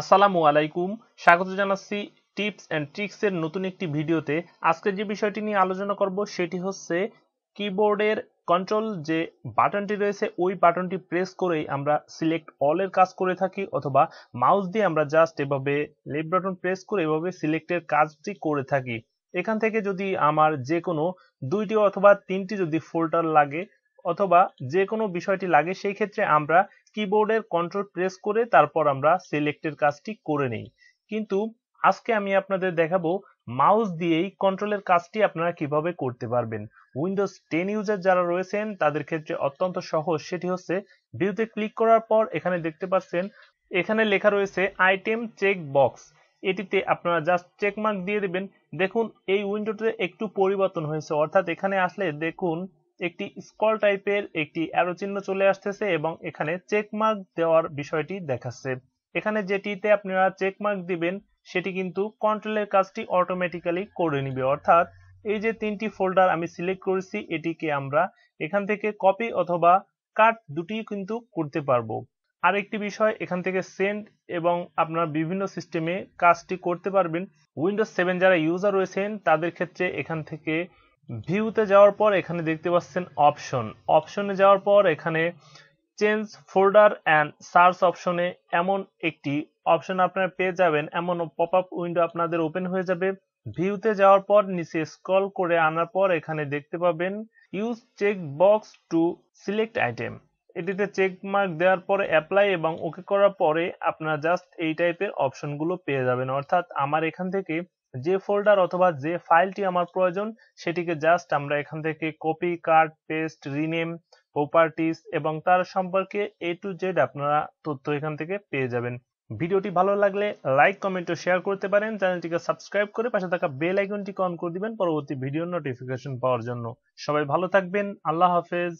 আসসালামু আলাইকুম স্বাগত জানাচ্ছি টিপস অ্যান্ড ট্রিক্সের নতুন একটি ভিডিওতে আজকে যে বিষয়টি নিয়ে আলোচনা করব সেটি হচ্ছে কিবোর্ডের কন্ট্রোল যে বাটনটি রয়েছে ওই বাটনটি প্রেস করেই আমরা সিলেক্ট অলের কাজ করে থাকি অথবা মাউস দিয়ে আমরা জাস্ট এভাবে লেফট বাটন প্রেস করে এভাবে সিলেক্টের কাজটি করে থাকি এখান থেকে যদি আমার যে কোনো দুইটি অথবা তিনটি যদি ফোল্ডার লাগে অথবা যে কোনো বিষয়টি লাগে সেই ক্ষেত্রে আমরা কিবোর্ডের কন্ট্রোল প্রেস করে তারপর আমরা সিলেক্টের কাজটি করে নেই কিন্তু আজকে আমি আপনাদের দেখাবো মাউস দিয়েই কন্ট্রোলের কাজটি আপনারা কিভাবে করতে পারবেন উইন্ডোজ টেন ইউজার যারা রয়েছেন তাদের ক্ষেত্রে অত্যন্ত সহজ সেটি হচ্ছে ভিউতে ক্লিক করার পর এখানে দেখতে পাচ্ছেন এখানে লেখা রয়েছে আইটেম চেক বক্স এটিতে আপনারা জাস্ট চেক মার্ক দিয়ে দেবেন দেখুন এই উইন্ডোতে একটু পরিবর্তন হয়েছে অর্থাৎ এখানে আসলে দেখুন একটি স্কল টাইপের একটি অ্যারো চিহ্ন চলে আসতেছে এবং এখানে চেকমার্ক দেওয়ার বিষয়টি দেখাচ্ছে এখানে যেটিতে আপনারা চেকমার্ক দিবেন সেটি কিন্তু কন্ট্রোলের কাজটি অটোমেটিক্যালি করে নিবে অর্থাৎ এই যে তিনটি ফোল্ডার আমি সিলেক্ট করেছি এটিকে আমরা এখান থেকে কপি অথবা কাট দুটি কিন্তু করতে পারবো আরেকটি বিষয় এখান থেকে সেন্ড এবং আপনার বিভিন্ন সিস্টেমে কাজটি করতে পারবেন উইন্ডোজ সেভেন যারা ইউজার রয়েছেন তাদের ক্ষেত্রে এখান থেকে ভিউতে যাওয়ার পর এখানে দেখতে পাচ্ছেন অপশন অপশনে যাওয়ার পর এখানে চেঞ্জ ফোল্ডার অ্যান্ড সার্চ অপশনে এমন একটি অপশন আপনারা পেয়ে যাবেন এমন পপ আপ উইন্ডো আপনাদের ওপেন হয়ে যাবে ভিউতে যাওয়ার পর নিচে স্ক্রল করে আনার পর এখানে দেখতে পাবেন use check box to select item এটিতে চেক মার্ক দেওয়ার পরে অ্যাপ্লাই এবং ওকে করার পরে আপনারা জাস্ট এই টাইপের অপশনগুলো পেয়ে যাবেন অর্থাৎ আমার এখান থেকে যে ফোল্ডার অথবা যে ফাইলটি আমার প্রয়োজন সেটিকে জাস্ট আমরা এখান থেকে copy cut paste rename properties এবং তার সম্পর্কে এ টু জেড আপনারা তথ্য এখান থেকে পেয়ে যাবেন ভিডিওটি ভালো লাগলে লাইক কমেন্ট ও শেয়ার করতে পারেন চ্যানেলটিকে সাবস্ক্রাইব করে পাশে থাকা বেল আইকনটি অন করে দিবেন পরবর্তী ভিডিও নোটিফিকেশন পাওয়ার জন্য সবাই ভালো থাকবেন আল্লাহ হাফেজ